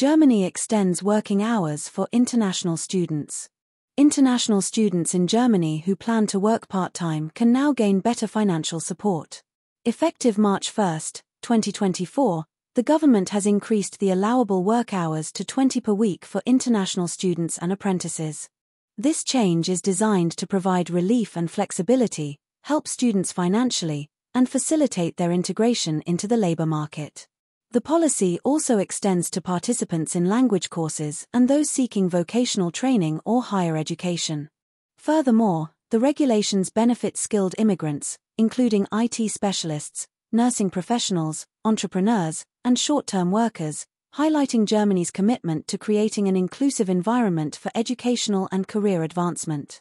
Germany extends working hours for international students. International students in Germany who plan to work part time can now gain better financial support. Effective March 1, 2024, the government has increased the allowable work hours to 20 per week for international students and apprentices. This change is designed to provide relief and flexibility, help students financially, and facilitate their integration into the labour market. The policy also extends to participants in language courses and those seeking vocational training or higher education. Furthermore, the regulations benefit skilled immigrants, including IT specialists, nursing professionals, entrepreneurs, and short term workers, highlighting Germany's commitment to creating an inclusive environment for educational and career advancement.